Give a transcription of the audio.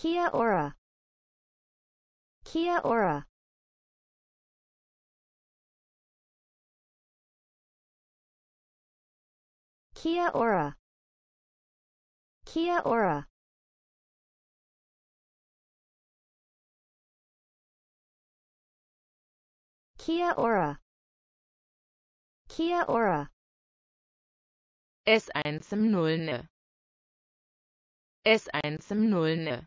Kia ora. Kia ora. Kia ora. Kia ora. Kia ora. Kia ora. S1 im Nullne. S1 im Nullne.